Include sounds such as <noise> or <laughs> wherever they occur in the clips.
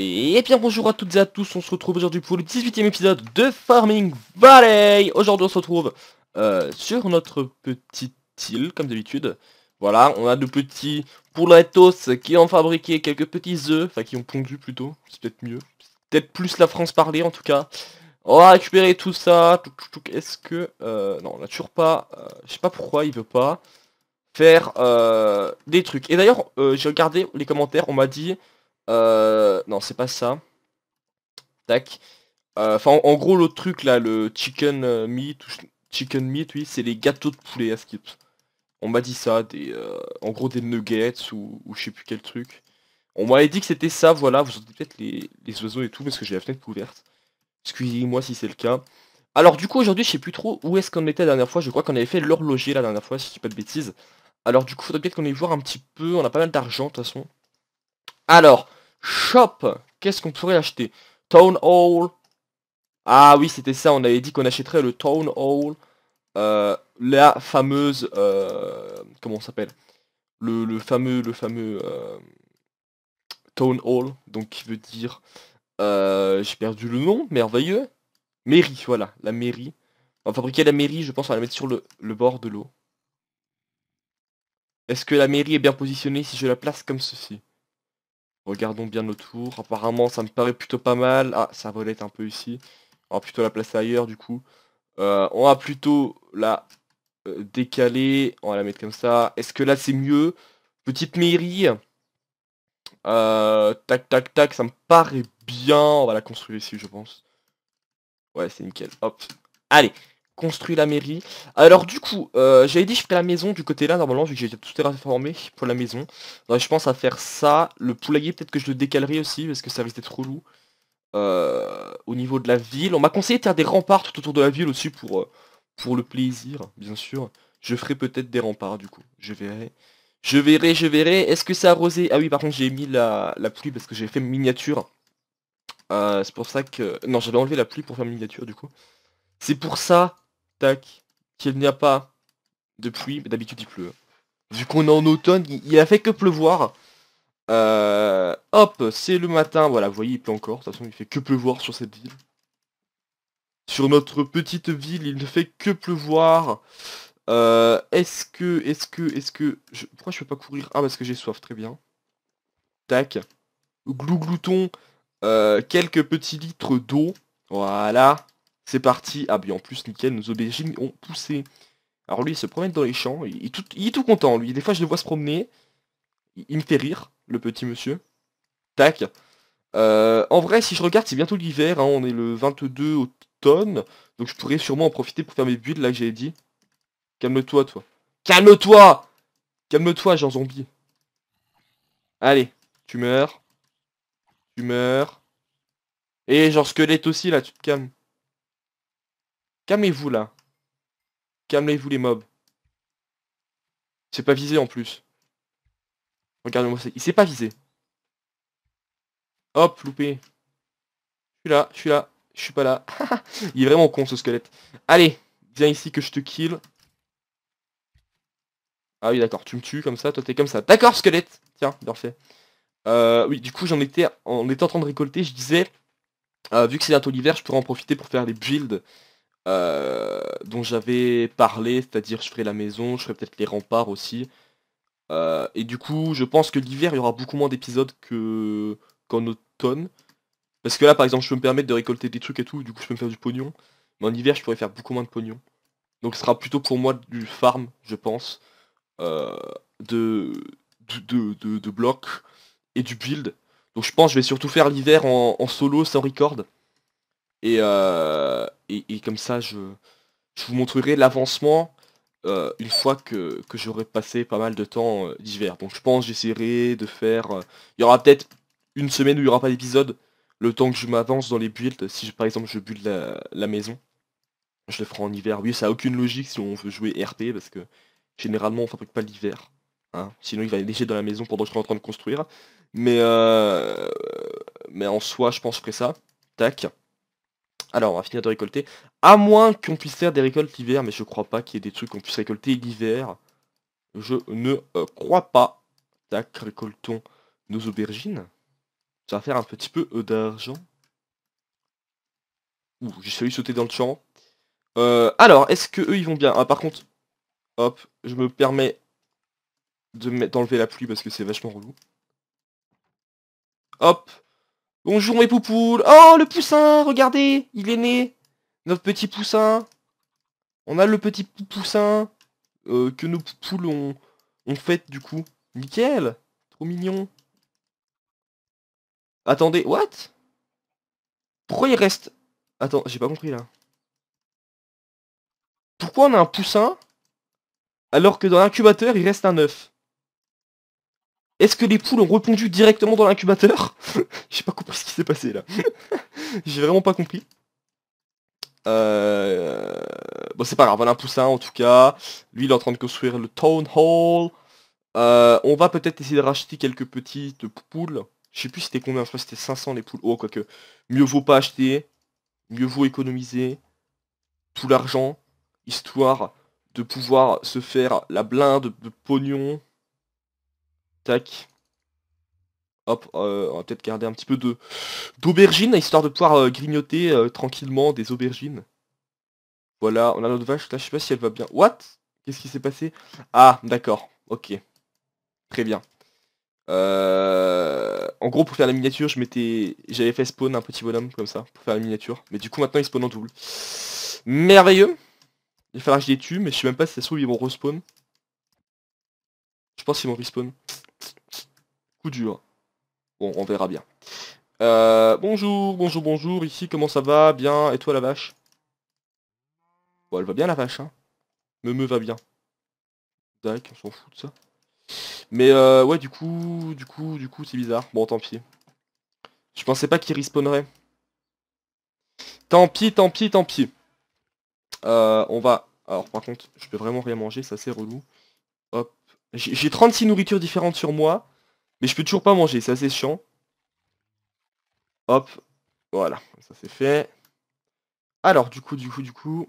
Et bien bonjour à toutes et à tous, on se retrouve aujourd'hui pour le 18ème épisode de Farming Valley Aujourd'hui on se retrouve euh, sur notre petite île, comme d'habitude. Voilà, on a de petits pouletos qui ont fabriqué quelques petits œufs, enfin qui ont pondu plutôt, c'est peut-être mieux. Peut-être plus la France parlée en tout cas. On va récupérer tout ça. Est-ce que... Euh, non, on n'a toujours pas... Euh, je sais pas pourquoi il veut pas faire des trucs. Et d'ailleurs, j'ai regardé les commentaires, on m'a dit... Euh, non, c'est pas ça. Tac. Euh, enfin, en, gros, l'autre truc là, le chicken euh, meat, chicken meat, oui, c'est les gâteaux de poulet à skip. On m'a dit ça, des, euh, en gros des nuggets ou, je sais plus quel truc. On m'avait dit que c'était ça, voilà, vous entendez peut-être les, les, oiseaux et tout, parce que j'ai la fenêtre ouverte. Excusez-moi si c'est le cas. Alors du coup, aujourd'hui, je sais plus trop où est-ce qu'on était la dernière fois. Je crois qu'on avait fait l'horloger la dernière fois, si je dis pas de bêtises. Alors du coup, faudrait peut-être qu'on aille voir un petit peu. On a pas mal d'argent, de toute façon. Alors, Shop. Qu'est-ce qu'on pourrait acheter Town Hall. Ah oui, c'était ça. On avait dit qu'on achèterait le Town Hall. Euh, la fameuse... Euh, comment on s'appelle le, fameux... Le fameux... Euh, town Hall. Donc qui veut dire... J'ai perdu le nom. Merveilleux. Mairie, voilà. La mairie. On va fabriquer la mairie. Je pense on va la mettre sur le bord de l'eau. Est-ce que la mairie est bien positionnée si je la place comme ceci Regardons bien autour. Apparemment, ça me paraît plutôt pas mal. Ah, ça volette un peu ici. On va plutôt la placer ailleurs, du coup. Euh, on va plutôt la euh, décaler. On va la mettre comme ça. Est-ce que là, c'est mieux Petite mairie. Euh, tac, tac, tac. Ça me paraît bien. On va la construire ici, je pense. Ouais, c'est nickel. Hop. Allez construit la mairie. Alors du coup, euh, j'avais dit je ferais la maison du côté là, normalement, vu que j'ai tout réformé pour la maison. je pense à faire ça, le poulailler, peut-être que je le décalerai aussi, parce que ça risque d'être relou. Euh, au niveau de la ville, on m'a conseillé de faire des remparts tout autour de la ville aussi pour, euh, pour le plaisir, bien sûr. Je ferai peut-être des remparts du coup, je verrai. Je verrai, je verrai. Est-ce que c'est arrosé Ah oui, par contre, j'ai mis la, la, pluie parce que j'ai fait miniature. Euh, c'est pour ça que... Non, j'avais enlevé la pluie pour faire miniature du coup. C'est pour ça Tac. Qu'il n'y a pas de pluie, mais d'habitude il pleut. Vu qu'on est en automne, il a fait que pleuvoir. Euh, hop, c'est le matin, voilà, vous voyez, il pleut encore, de toute façon il fait que pleuvoir sur cette ville. Sur notre petite ville, il ne fait que pleuvoir. Euh, est-ce que, est-ce que, est-ce que... Je... Pourquoi je peux pas courir Ah, parce que j'ai soif, très bien. Tac. Glouglouton, euh, quelques petits litres d'eau. Voilà. C'est parti. Ah bien en plus nickel, nos aubergines ont poussé. Alors lui il se promène dans les champs, il, est tout, content lui. Des fois je le vois se promener. Il, me fait rire, le petit monsieur. Tac. Euh, en vrai si je regarde c'est bientôt l'hiver, hein. on est le 22 automne. Donc je pourrais sûrement en profiter pour faire mes builds là que j'avais dit. Calme-toi toi. Calme-toi Calme-toi genre Zombie. Allez, tu meurs. Tu meurs. Et genre squelette aussi là, tu te calmes. Calmez-vous là. Calmez-vous les mobs. C'est pas visé en plus. Regardez-moi ça. Il s'est pas visé. Hop, loupé. Je suis là, je suis là. Je suis pas là. <laughs> Il est vraiment con ce squelette. Allez, viens ici que je te kill. Ah oui d'accord, tu me tues comme ça, toi t'es comme ça. D'accord squelette Tiens, bien fait. Euh, oui, du coup j'en étais, on en train de récolter, je disais, euh, vu que c'est bientôt l'hiver, je pourrais en profiter pour faire les builds euh, dont j'avais parlé, c'est-à-dire je ferai la maison, je ferai peut-être les remparts aussi. Euh, et du coup, je pense que l'hiver, il y aura beaucoup moins d'épisodes que qu'en automne. Parce que là, par exemple, je peux me permettre de récolter des trucs et tout, du coup, je peux me faire du pognon. Mais en hiver, je pourrais faire beaucoup moins de pognon. Donc, ce sera plutôt pour moi du farm, je pense, euh, de, de, de, blocs et du build. Donc, je pense que je vais surtout faire l'hiver en, en solo, sans record. Euh, et, et, comme ça, je, je vous montrerai l'avancement euh, une fois que, que j'aurai passé pas mal de temps euh, d'hiver. Donc je pense j'essaierai de faire... Il y aura peut-être une semaine où il n'y aura pas d'épisode, le temps que je m'avance dans les builds. Si par exemple je build la, maison, je le ferai en hiver. Oui, ça n'a aucune logique si on veut jouer RP, parce que généralement on fabrique pas l'hiver. Hein. Sinon il va léger dans la maison pendant que je suis en train de construire. Mais, mais en soi, je pense que ça. Tac. Alors, on va finir de récolter. À moins qu'on puisse faire des récoltes l'hiver, mais je crois pas qu'il y ait des trucs qu'on puisse récolter l'hiver. Je ne euh, crois pas. Tac, récoltons nos aubergines. Ça va faire un petit peu euh, d'argent. Ouh, j'ai failli sauter dans le champ. Euh, alors, est-ce que eux, ils vont bien ah, par contre, hop, je me permets d'enlever la pluie parce que c'est vachement relou. Hop, Bonjour mes poupoules Oh, le poussin Regardez Il est né Notre petit poussin On a le petit poussin euh, que nos poules ont, fait du coup. Nickel Trop mignon Attendez, what Pourquoi il reste... Attends, j'ai pas compris là. Pourquoi on a un poussin alors que dans l'incubateur il reste un œuf est-ce que les poules ont répondu directement dans l'incubateur <laughs> J'ai pas compris ce qui s'est passé là. <laughs> J'ai vraiment pas compris. Euh, bon c'est pas grave, voilà un poussin en tout cas. Lui il est en train de construire le town hall. Euh, on va peut-être essayer de racheter quelques petites poules. Je sais plus c'était combien, je crois que c'était 500 les poules. Oh quoique, mieux vaut pas acheter, mieux vaut économiser tout l'argent, histoire de pouvoir se faire la blinde de pognon Hop, euh, on va peut-être garder un petit peu de d'aubergine, histoire de pouvoir euh, grignoter euh, tranquillement des aubergines. Voilà, on a notre vache, là je sais pas si elle va bien. What Qu'est-ce qui s'est passé Ah, d'accord, ok. Très bien. En gros, pour faire la miniature, je m'étais... J'avais fait spawn un petit bonhomme, comme ça, pour faire la miniature. Mais du coup, maintenant, il spawn en double. Merveilleux Il va falloir que je les tue, mais je sais même pas si ça se trouve, ils vont respawn. Je pense qu'ils vont respawn. Coup dur. Bon, on verra bien. Euh, bonjour, bonjour, bonjour. Ici, comment ça va Bien. Et toi, la vache Bon, elle va bien, la vache. Hein me me va bien. D'accord, on s'en fout de ça. Mais euh, ouais, du coup, du coup, du coup, c'est bizarre. Bon, tant pis. Je pensais pas qu'il respawnerait. Tant pis, tant pis, tant pis. Euh, on va... Alors, par contre, je peux vraiment rien manger, ça c'est relou. Hop. J'ai 36 nourritures différentes sur moi. Mais je peux toujours pas manger, c'est assez chiant. Hop, voilà, ça c'est fait. Alors, du coup, du coup, du coup...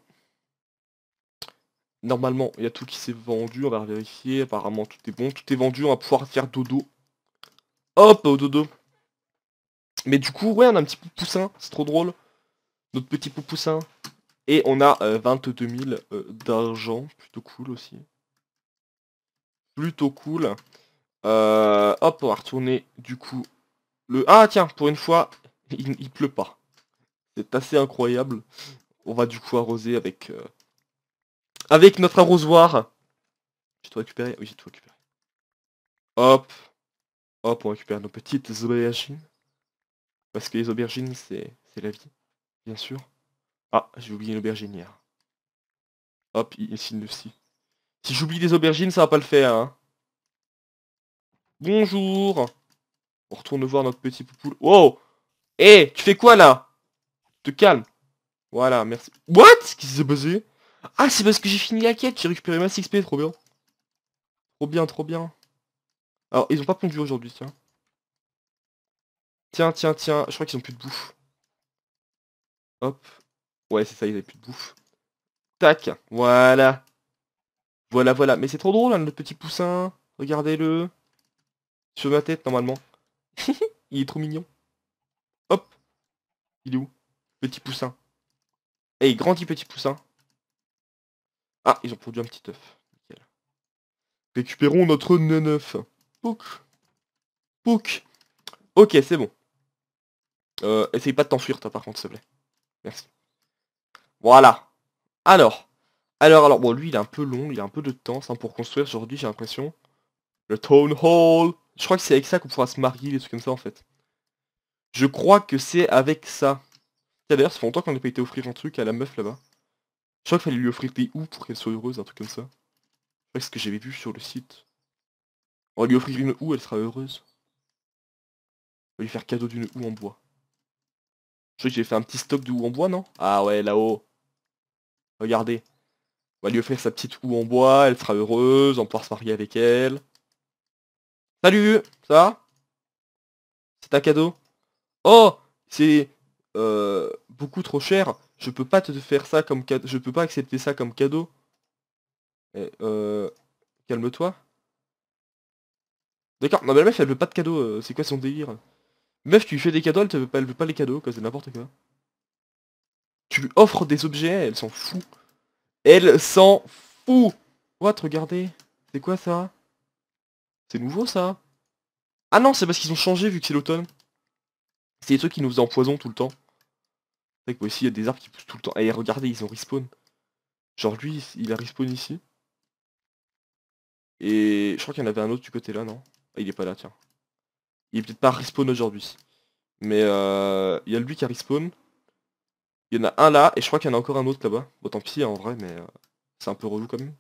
Normalement, il y a tout qui s'est vendu, on va vérifier. Apparemment, tout est bon, tout est vendu, on va pouvoir faire dodo. Hop, au dodo. Mais du coup, ouais, on a un petit poussin, c'est trop drôle. Notre petit poussin. Et on a 22 euh, 000 euh, d'argent, plutôt cool aussi. Plutôt cool. Euh, hop, on va retourner du coup le... Ah tiens, pour une fois, <laughs> il, pleut pas. C'est assez incroyable. On va du coup arroser avec, euh, avec notre arrosoir. J'ai tout récupéré Oui, j'ai tout récupéré. Hop. Hop, on récupère nos petites aubergines. Parce que les aubergines, c'est la vie, bien sûr. Ah, j'ai oublié l'aubergine hier. Hop, il signe le si. Si j'oublie des aubergines, ça va pas le faire, hein. Bonjour On retourne voir notre petit poupoule. Oh. Eh Tu fais quoi là Te calme Voilà, merci. What Qu'est-ce qui s'est passé Ah, c'est parce que j'ai fini la quête, j'ai récupéré ma 6P, trop bien. Trop bien, trop bien. Alors, ils ont pas pondu aujourd'hui, tiens. Tiens, tiens, tiens, je crois qu'ils ont plus de bouffe. Hop. Ouais, c'est ça, ils avaient plus de bouffe. Tac, voilà. Voilà, voilà. Mais c'est trop drôle, hein, notre petit poussin. Regardez-le. Sur ma tête, normalement. <laughs> il est trop mignon. Hop. Il est où Petit poussin. Et eh, il grandit, petit poussin. Ah, ils ont produit un petit œuf. Récupérons notre neuf. Pouc Pouc Ok, c'est bon. Euh, essaye pas de t'enfuir, toi, par contre, s'il te plaît. Merci. Voilà. Alors. Alors, alors, bon, lui, il est un peu long, il a un peu de temps, pour construire aujourd'hui, j'ai l'impression. Le Town Hall je crois que c'est avec ça qu'on pourra se marier, des trucs comme ça en fait. Je crois que c'est avec ça. D'ailleurs, ça fait longtemps qu'on n'a pas été offrir un truc à la meuf là-bas. Je crois qu'il fallait lui offrir des ou pour qu'elle soit heureuse, un truc comme ça. C'est ce que j'avais vu sur le site. On va lui offrir une houe, elle sera heureuse. On va lui faire cadeau d'une houe en bois. Je crois que j'ai fait un petit stock de houe en bois, non Ah ouais, là-haut. Regardez. On va lui offrir sa petite houe en bois, elle sera heureuse, on pourra se marier avec elle. Salut Ça va C'est un cadeau Oh C'est euh, beaucoup trop cher. Je peux pas te faire ça comme cadeau. Je peux pas accepter ça comme cadeau. Eh, euh, Calme-toi. D'accord, non mais la meuf elle veut pas de cadeau, euh, c'est quoi son délire Meuf tu lui fais des cadeaux, elle, te veut pas, elle veut pas les cadeaux, quoi, c'est n'importe quoi. Tu lui offres des objets, elle s'en fout. Elle s'en fout What, regardez C'est quoi ça c'est nouveau ça Ah non, c'est parce qu'ils ont changé vu que c'est l'automne. C'est des trucs qui nous faisaient tout le temps. C'est vrai que aussi, il y a des arbres qui poussent tout le temps. Et eh, regardez, ils ont respawn. Genre lui, il a respawn ici. Et je crois qu'il y en avait un autre du côté là, non ah, Il est pas là, tiens. Il est peut-être pas respawn aujourd'hui. Mais euh, il y a lui qui a respawn. Il y en a un là, et je crois qu'il y en a encore un autre là-bas. Bon, tant pis, hein, en vrai, mais euh, c'est un peu relou quand même.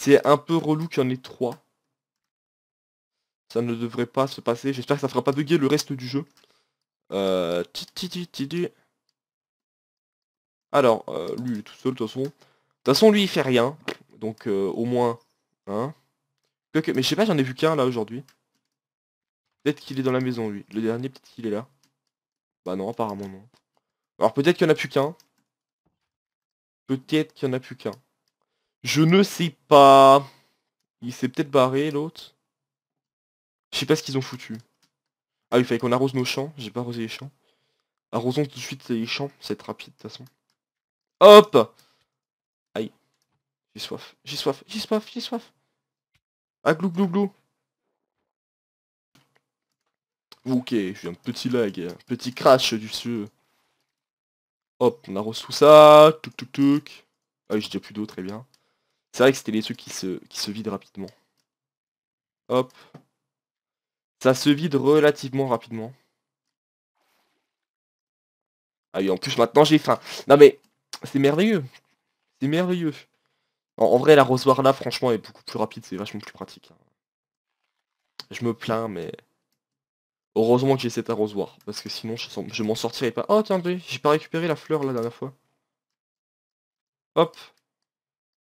C'est un peu relou qu'il y en ait trois. Ça ne devrait pas se passer. J'espère que ça fera pas bugger le reste du jeu. Euh, Alors, euh, lui, il est tout seul, de toute façon. De toute façon, lui, il fait rien. Donc, euh, au moins... Hein mais je sais pas, j'en ai vu qu'un, là, aujourd'hui. Peut-être qu'il est dans la maison, lui. Le dernier, peut-être qu'il est là. Bah non, apparemment, non. Alors, peut-être qu'il n'y en a plus qu'un. Peut-être qu'il n'y en a plus qu'un. Je ne sais pas. Il s'est peut-être barré, l'autre. Je sais pas ce qu'ils ont foutu. Ah oui, il fallait qu'on arrose nos champs. J'ai pas arrosé les champs. Arrosons tout de suite les champs. Ça rapide de toute façon. Hop Aïe. J'ai soif. J'ai soif. J'ai soif. J'ai soif. Ah glou glou glou. Ok, j'ai un petit lag, petit crash du jeu. Hop, on arrose tout ça. Tuk tuk tuk. Ah j'ai déjà plus d'eau, très bien. C'est vrai que c'était les trucs qui se, qui se vident rapidement. Hop. Ça se vide relativement rapidement. Ah oui, en plus maintenant j'ai faim. Non mais, c'est merveilleux. C'est merveilleux. En, vrai, l'arrosoir là, franchement, est beaucoup plus rapide, c'est vachement plus pratique. Hein. Je me plains, mais... Heureusement que j'ai cet arrosoir, parce que sinon je, m'en sortirais pas. Oh tiens, j'ai pas récupéré la fleur la dernière fois. Hop.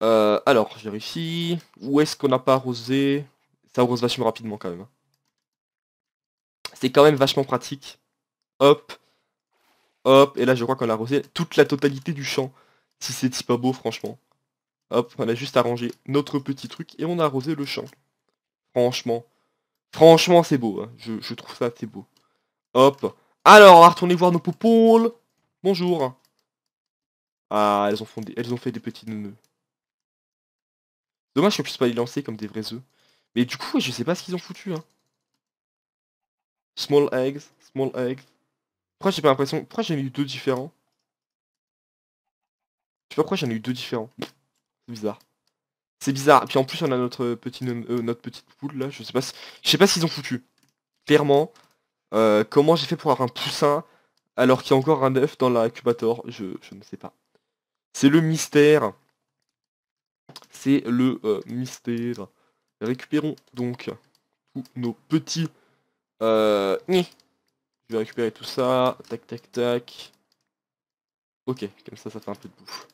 Euh, alors, je vérifie. Où est-ce qu'on n'a pas arrosé Ça arrose vachement rapidement quand même. Hein c'est quand même vachement pratique. Hop, hop, et là je crois qu'on a arrosé toute la totalité du champ, si c'est pas beau franchement. Hop, on a juste arrangé notre petit truc et on a arrosé le champ. Franchement, franchement c'est beau, hein. je, trouve ça assez beau. Hop, alors on va retourner voir nos poupoules. Bonjour. Ah, elles ont, fondé, elles ont fait des petits nœuds. Dommage qu'on puisse pas les lancer comme des vrais œufs. Mais du coup, je sais pas ce qu'ils ont foutu. Hein. Small eggs, small eggs. Pourquoi j'ai pas l'impression... Pourquoi j'en ai eu deux différents Je sais pas pourquoi j'en ai eu deux différents. C'est bizarre. C'est bizarre. Et puis en plus on a notre, euh, notre petite poule là. Je sais pas Je sais pas s'ils ont foutu. Clairement. Euh, comment j'ai fait pour avoir un poussin alors qu'il y a encore un œuf dans l'incubateur je, je ne sais pas. C'est le mystère. C'est le euh, mystère. Récupérons donc tous nos petits euh... Je vais récupérer tout ça. Tac, tac, tac. Ok, comme ça, ça fait un peu de bouffe.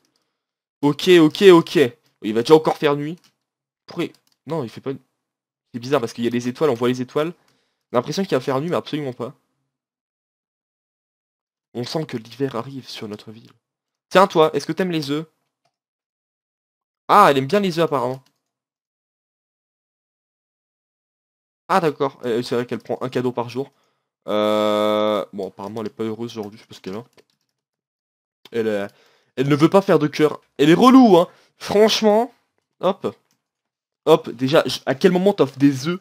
Ok, ok, ok. Il va déjà encore faire nuit. Pourquoi Non, il fait pas... C'est bizarre parce qu'il y a les étoiles, on voit les étoiles. J'ai l'impression qu'il va faire nuit, mais absolument pas. On sent que l'hiver arrive sur notre ville. Tiens, toi, est-ce que t'aimes les œufs Ah, elle aime bien les œufs apparemment. Ah d'accord, c'est vrai qu'elle prend un cadeau par jour. Euh, bon, apparemment, elle est pas heureuse aujourd'hui, Je sais pas ce qu'elle a... Elle, euh, elle ne veut pas faire de cœur. Elle est relou, hein Franchement, hop. Hop, déjà, à quel moment t'offres des œufs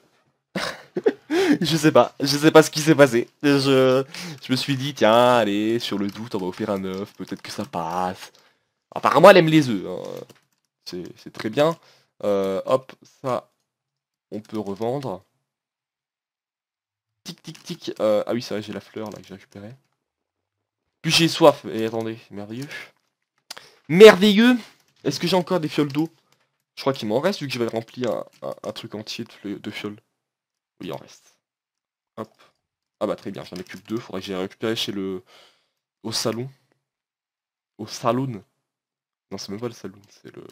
<laughs> Je sais pas, je sais pas ce qui s'est passé. Je... me suis dit, tiens, allez, sur le doute, on va offrir un œuf, peut-être que ça passe. Apparemment, elle aime les œufs. Hein. C'est très bien. Euh, hop, ça, on peut revendre. Tic, tic, tic. Euh, ah oui, c'est vrai, j'ai la fleur là que j'ai récupéré Puis j'ai soif. Et attendez, merveilleux. Merveilleux Est-ce que j'ai encore des fioles d'eau Je crois qu'il m'en reste vu que j'avais rempli un, un, truc entier de, fioles. Oui, il en reste. Hop. Ah bah très bien, j'en ai plus que deux. Faudrait que j'aille récupérer chez le... Au salon. Au salon. Non, c'est même pas le salon, c'est le...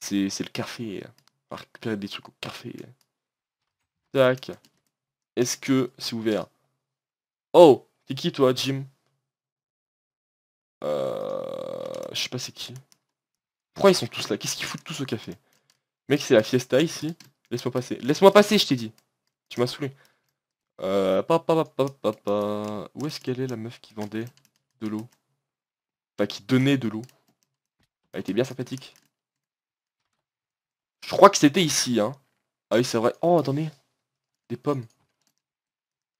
C'est le café. va récupérer des trucs au café. Tac. Est-ce que c'est ouvert Oh T'es qui toi, Jim Euh... Je sais pas c'est qui. Pourquoi ils sont tous là Qu'est-ce qu'ils foutent tous au café Mec, c'est la fiesta ici. Laisse-moi passer. Laisse-moi passer, je t'ai dit. Tu m'as saoulé. Euh... Papa, papa, papa. Où est-ce qu'elle est, la meuf qui vendait de l'eau Enfin, qui donnait de l'eau. Elle était bien sympathique. Je crois que c'était ici, hein. Ah oui, c'est vrai. Oh, attendez. Des pommes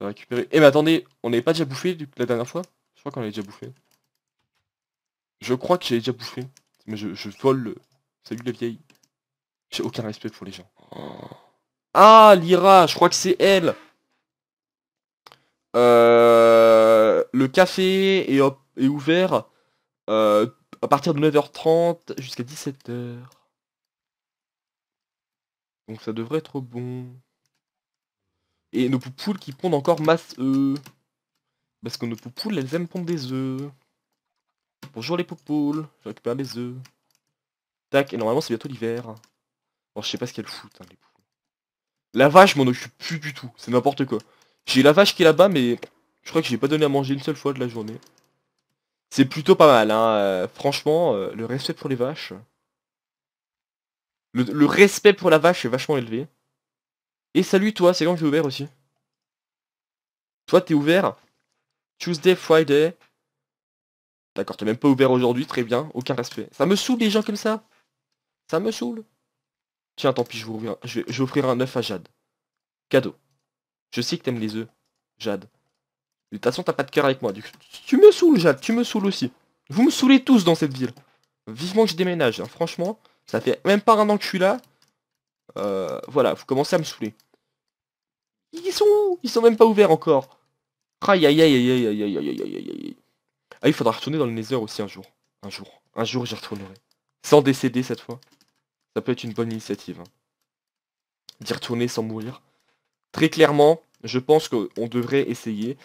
récupérer. Eh mais attendez, on n'avait pas déjà bouffé la dernière fois Je crois qu'on avait déjà bouffé. Je crois que j'ai déjà bouffé. Mais je, je vole le... Salut la vieille. J'ai aucun respect pour les gens. Oh. Ah, Lyra, je crois que c'est elle. Euh, le café est, ouvert euh, à partir de 9h30 jusqu'à 17h. Donc ça devrait être bon. Et nos poupoules qui pondent encore masse œufs. Parce que nos poupoules, elles aiment pondre des œufs. Bonjour les poupoules, je récupère mes œufs. Tac, et normalement c'est bientôt l'hiver. Bon, je sais pas ce qu'elles foutent, hein, les La vache, m'en occupe plus du tout, c'est n'importe quoi. J'ai la vache qui est là-bas, mais je crois que j'ai pas donné à manger une seule fois de la journée. C'est plutôt pas mal, hein. Euh, franchement, euh, le respect pour les vaches. le respect pour la vache est vachement élevé. Et salut toi, c'est quand que j'ai ouvert aussi Toi, t'es ouvert Tuesday, Friday. D'accord, t'es même pas ouvert aujourd'hui, très bien, aucun respect. Ça me saoule les gens comme ça Ça me saoule Tiens, tant pis, je, vous ouvrir, vais, un œuf à Jade. Cadeau. Je sais que t'aimes les œufs, Jade. De toute façon, t'as pas de cœur avec moi. tu me saoules, Jade, tu me saoules aussi. Vous me saoulez tous dans cette ville. Vivement que je déménage, hein. franchement. Ça fait même pas un an que je suis là. Euh, voilà, vous commencez à me saouler. Ils sont où Ils sont même pas ouverts encore. Aïe aïe aïe aïe aïe aïe aïe aïe aïe aïe. Ah il faudra retourner dans le Nether aussi un jour. Un jour. Un jour j'y retournerai. Sans décéder cette fois. Ça peut être une bonne initiative. Hein. D'y retourner sans mourir. Très clairement, je pense qu'on devrait essayer.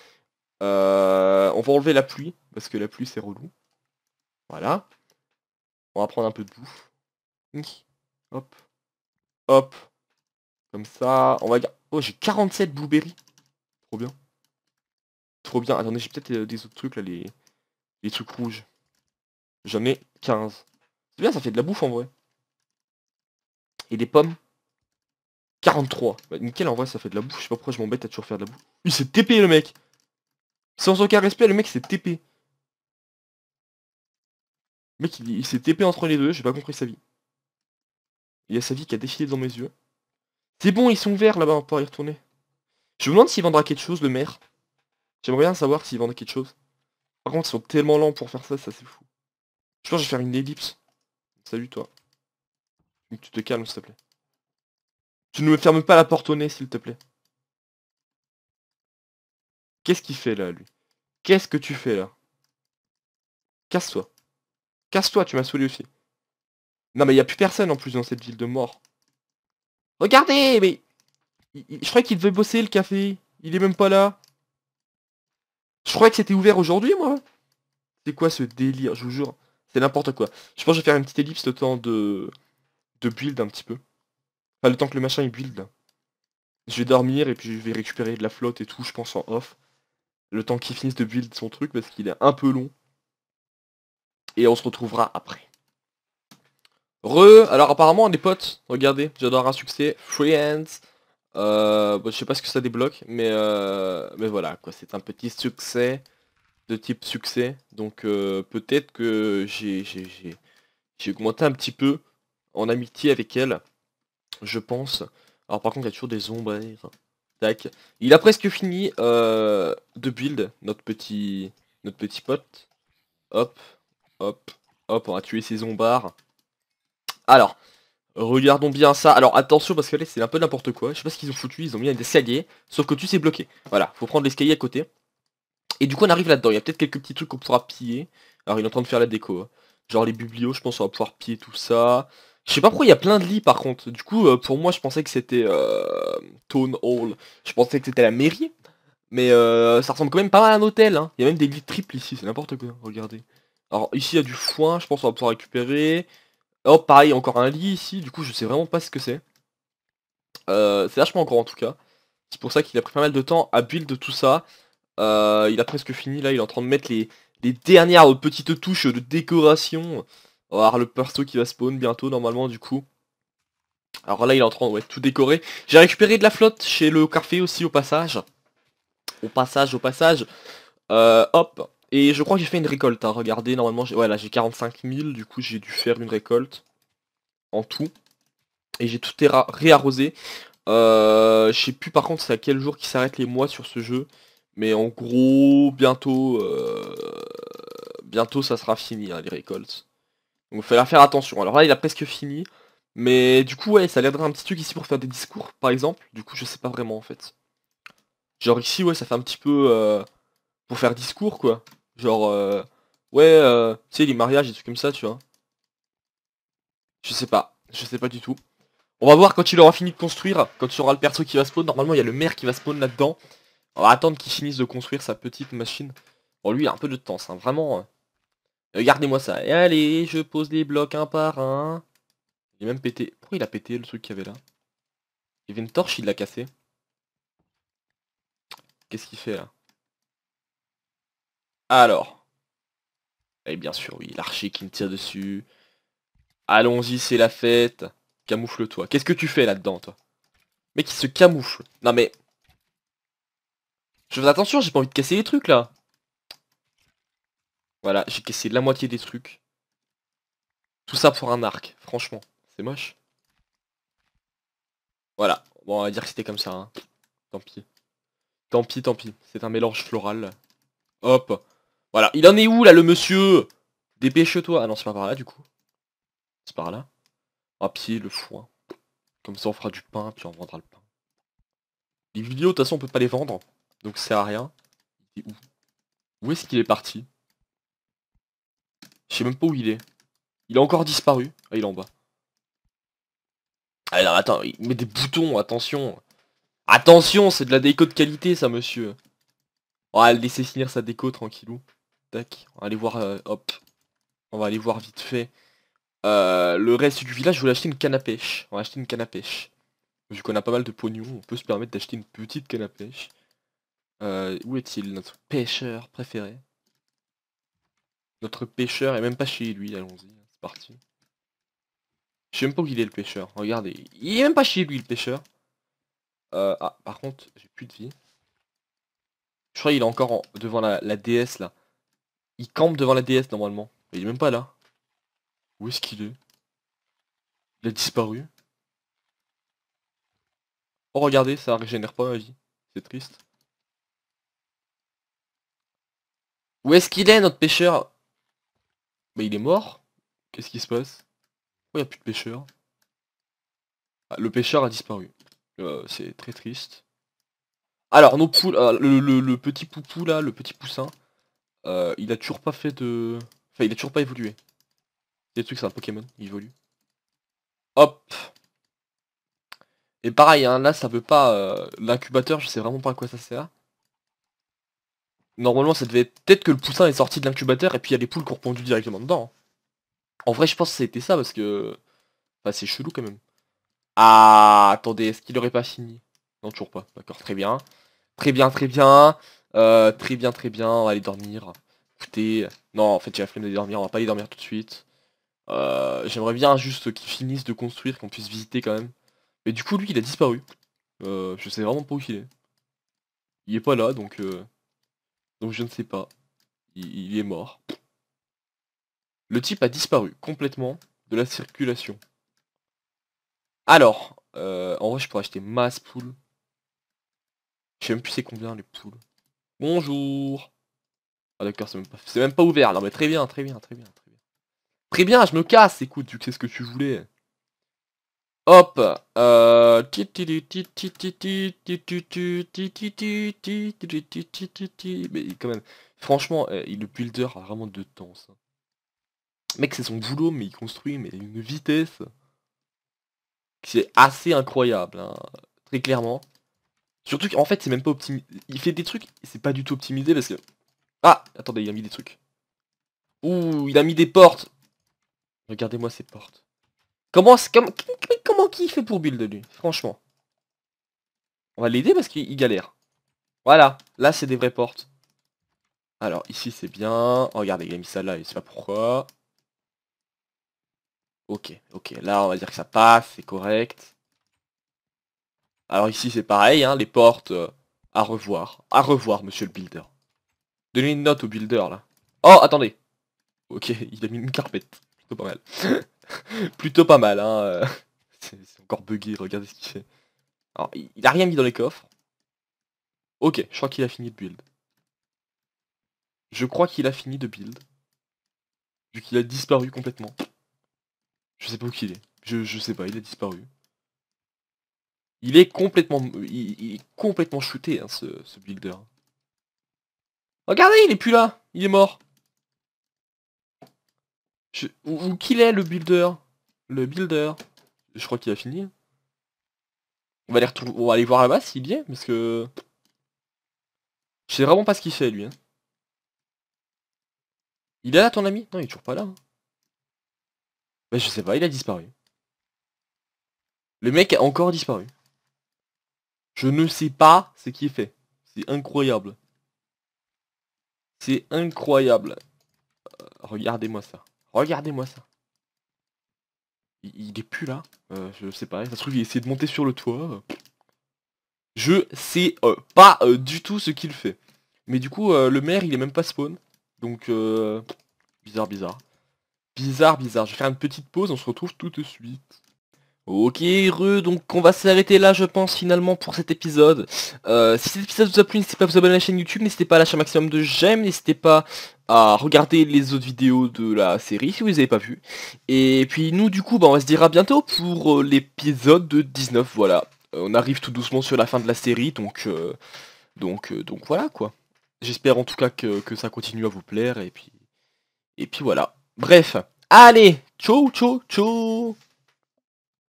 Euh, on va enlever la pluie, parce que la pluie c'est relou. Voilà. On va prendre un peu de bouffe. Hop. Hop. Comme ça. On va Oh, j'ai 47 blueberries. Trop bien. Trop bien. Attendez, j'ai peut-être euh, des autres trucs là, les, les trucs rouges. J'en ai 15. C'est bien, ça fait de la bouffe en vrai. Et des pommes 43. Bah, nickel, en vrai, ça fait de la bouffe. Je sais pas pourquoi je m'embête à toujours faire de la bouffe. Il s'est TP le mec Sans aucun respect, le mec s'est TP. Le mec, il, il s'est TP entre les deux, j'ai pas compris sa vie. Il y a sa vie qui a défilé dans mes yeux. C'est bon, ils sont verts là-bas, on y retourner. Je me demande s'il vendra quelque chose, le maire. J'aimerais bien savoir s'il vendra quelque chose. Par contre, ils sont tellement lents pour faire ça, ça c'est fou. Je pense que je vais faire une ellipse. Salut toi. tu te calmes, s'il te plaît. Tu ne me fermes pas la porte au nez, s'il te plaît. Qu'est-ce qu'il fait là, lui Qu'est-ce que tu fais là Casse-toi. Casse-toi, tu m'as saoulé aussi. Non mais il a plus personne en plus dans cette ville de mort. Regardez, mais... je croyais qu'il devait bosser le café. Il est même pas là. Je croyais que c'était ouvert aujourd'hui, moi. C'est quoi ce délire, je vous jure. C'est n'importe quoi. Je pense que je vais faire une petite ellipse le temps de... De build un petit peu. Enfin, le temps que le machin il build. Je vais dormir et puis je vais récupérer de la flotte et tout, je pense, en off. Le temps qu'il finisse de build son truc parce qu'il est un peu long. Et on se retrouvera après. Re, alors apparemment on est potes, regardez, j'adore un succès, free hands, euh, je sais pas ce que ça débloque, mais, euh, mais voilà, quoi, c'est un petit succès de type succès, donc euh, peut-être que j'ai augmenté un petit peu en amitié avec elle, je pense. Alors par contre, il y a toujours des ombres, tac. Il a presque fini de build, notre petit, notre petit pote. Hop, hop, hop, on a tué ses ombres, alors, regardons bien ça. Alors attention parce que là c'est un peu n'importe quoi. Je sais pas ce qu'ils ont foutu, ils ont mis un escalier. Sauf que tu c'est bloqué. Voilà, faut prendre l'escalier à côté. Et du coup on arrive là-dedans. Il y a peut-être quelques petits trucs qu'on pourra piller. Alors il est en train de faire la déco. Hein. Genre les biblios, je pense qu'on va pouvoir piller tout ça. Je sais pas pourquoi il y a plein de lits par contre. Du coup euh, pour moi je pensais que c'était euh, Hall. Je pensais que c'était la mairie. Mais euh, ça ressemble quand même pas mal à un hôtel. Hein. Il y a même des lits triples ici, c'est n'importe quoi. Regardez. Alors ici il y a du foin, je pense qu'on va pouvoir récupérer oh, pareil, encore un lit ici, du coup je sais vraiment pas ce que c'est. Euh, c'est vachement grand en tout cas. C'est pour ça qu'il a pris pas mal de temps à build tout ça. Euh, il a presque fini là, il est en train de mettre les, dernières petites touches de décoration. On oh, le perso qui va spawn bientôt normalement du coup. Alors là il est en train de tout décorer. J'ai récupéré de la flotte chez le café aussi au passage. Au passage, au passage. Euh, hop. Et je crois que j'ai fait une récolte, hein. regardez, normalement, ouais, là j'ai 45 000, du coup j'ai dû faire une récolte en tout. Et j'ai tout réarrosé. Euh, je sais plus par contre c'est à quel jour qui s'arrête les mois sur ce jeu. Mais en gros, bientôt, euh, bientôt ça sera fini hein, les récoltes. Donc il fallait faire attention. Alors là il a presque fini. Mais du coup ouais, ça d'être un petit truc ici pour faire des discours par exemple. Du coup je sais pas vraiment en fait. Genre ici ouais ça fait un petit peu euh, pour faire discours quoi. Genre, euh, ouais, euh, tu sais, les mariages, et trucs comme ça, tu vois. Je sais pas, je sais pas du tout. On va voir quand il aura fini de construire, quand il y aura le perso qui va spawn. Normalement, il y a le maire qui va spawn là-dedans. On va attendre qu'il finisse de construire sa petite machine. Bon, lui, il a un peu de temps, ça vraiment. Regardez-moi euh. euh, ça. Et allez, je pose les blocs un par un. Il est même pété. Pourquoi il a pété le truc qu'il y avait là Il y avait une torche, il l'a cassé. Qu'est-ce qu'il fait là alors. Et eh bien sûr, oui, l'archer qui me tire dessus. Allons-y, c'est la fête. Camoufle-toi. Qu'est-ce que tu fais là-dedans, toi Mec, il se camoufle. Non, mais... Je fais attention, j'ai pas envie de casser les trucs, là. Voilà, j'ai cassé la moitié des trucs. Tout ça pour un arc, franchement. C'est moche. Voilà. Bon, on va dire que c'était comme ça, hein. Tant pis. Tant pis, tant pis. C'est un mélange floral. Hop voilà, il en est où là le monsieur Dépêche-toi. Ah non, c'est pas par là du coup. C'est par là. À ah, pied, le foin. Comme ça on fera du pain, puis on vendra le pain. Les vidéos, de toute façon, on peut pas les vendre. Donc c'est à rien. Il est où Où est-ce qu'il est parti Je sais même pas où il est. Il a encore disparu. Ah, il est en bas. Alors attends, il met des boutons, attention. Attention, c'est de la déco de qualité ça, monsieur. On oh, va laisser finir sa déco tranquillou. Tac, on va aller voir, euh, hop. On va aller voir vite fait. Euh, le reste du village, je voulais acheter une canne à pêche. On va acheter une canne à pêche. Vu qu'on a pas mal de pognon, on peut se permettre d'acheter une petite canne à pêche. Euh, où est-il notre pêcheur préféré Notre pêcheur est même pas chez lui, allons-y, hein, c'est parti. Je sais même pas où il est le pêcheur, regardez. Il est même pas chez lui le pêcheur. ah, par contre, j'ai plus de vie. Je crois qu'il est encore devant la, la déesse là. Il campe devant la déesse normalement. Mais il est même pas là. Où est-ce qu'il est, Il a disparu. Oh regardez, ça régénère pas ma vie. C'est triste. Où est-ce qu'il est notre pêcheur Mais il est mort. Qu'est-ce qui se passe Pourquoi il n'y a plus de pêcheur ah, Le pêcheur a disparu. Euh, c'est très triste. Alors nos poules, euh, le, le petit poupou là, le petit poussin, euh, il a toujours pas fait de... Enfin, il a toujours pas évolué. des trucs, c'est un Pokémon, il évolue. Hop Et pareil, hein, là, ça veut pas... Euh, l'incubateur, je sais vraiment pas à quoi ça sert. Normalement, ça devait... Peut-être que le poussin est sorti de l'incubateur, et puis il y a les poules qui ont directement dedans. En vrai, je pense que c'était ça, parce que... Enfin, c'est chelou, quand même. Ah, attendez, est-ce qu'il aurait pas fini Non, toujours pas. D'accord, très bien. Très bien, très bien. Euh, très bien, très bien, on va aller dormir. Écoutez, non, en fait, j'ai la flemme d'aller dormir, on va pas aller dormir tout de suite. Euh, j'aimerais bien juste qu'ils finissent de construire, qu'on puisse visiter quand même. Mais du coup, lui, il a disparu. Euh, je sais vraiment pas où il est. Il est pas là, donc... Donc je ne sais pas. Il, est mort. Le type a disparu complètement de la circulation. Alors, euh, en vrai, je pourrais acheter masse poules. Je sais même plus c'est combien les poules. Bonjour. Ah d'accord, c'est même, pas... même, pas ouvert. Non mais très bien, très bien, très bien, très bien. Très bien, je me casse, écoute, tu sais ce que tu voulais. Hop euh... Mais quand même, franchement, le builder a vraiment de temps ça. Mec c'est son boulot mais il construit mais une vitesse. Qui C'est assez incroyable, hein. très clairement. Surtout qu'en fait, c'est même pas optimisé. Il fait des trucs, c'est pas du tout optimisé parce que... Ah Attendez, il a mis des trucs. Ouh, il a mis des portes Regardez-moi ces portes. Comment, comment, comment qui fait pour build, lui Franchement. On va l'aider parce qu'il galère. Voilà, là, c'est des vraies portes. Alors, ici, c'est bien. Oh, regardez, il a mis ça là, il sait pas pourquoi. Ok, ok, là, on va dire que ça passe, c'est correct. Alors ici c'est pareil, hein, les portes, euh, à revoir. À revoir, monsieur le builder. Donnez une note au builder, là. Oh, attendez Ok, <laughs> il a mis une carpette. Plutôt pas mal. <laughs> Plutôt pas mal, hein. Euh. <laughs> C'est encore bugué, regardez ce qu'il fait. Alors, il a rien mis dans les coffres. Ok, je crois qu'il a fini de build. Je crois qu'il a fini de build. Vu qu'il a disparu complètement. Je sais pas où qu'il est. Je, je sais pas, il a disparu. Il est complètement, il, est complètement shooté, hein, ce, builder. Regardez, il est plus là. Il est mort. où, qu'il est, le builder Le builder. Je crois qu'il a fini. On va aller, on va aller voir là-bas s'il y est, parce que... Je sais vraiment pas ce qu'il fait, lui. Hein. Il est là, ton ami Non, il est toujours pas là. Hein. Bah, je sais pas, il a disparu. Le mec a encore disparu. Je ne sais pas ce qu'il fait. C'est incroyable. C'est incroyable. Euh, regardez-moi ça. Regardez-moi ça. Il, est plus là. Euh, je sais pas. Ça se trouve, il essaie de monter sur le toit. Je sais euh, pas euh, du tout ce qu'il fait. Mais du coup, le maire, il est même pas spawn. Donc, bizarre, bizarre. Bizarre, bizarre. Je vais faire une petite pause. On se retrouve tout de suite. Ok heureux, donc on va s'arrêter là je pense finalement pour cet épisode. Euh, si cet épisode vous a plu, n'hésitez pas à vous abonner à la chaîne YouTube, n'hésitez pas à lâcher un maximum de j'aime, n'hésitez pas à regarder les autres vidéos de la série si vous les avez pas vues. Et puis nous du coup bah, on va se dire à bientôt pour euh, l'épisode de 19, voilà. Euh, on arrive tout doucement sur la fin de la série, donc donc, donc voilà quoi. J'espère en tout cas que, que ça continue à vous plaire et puis. Et puis voilà. Bref. Allez, ciao, ciao, ciao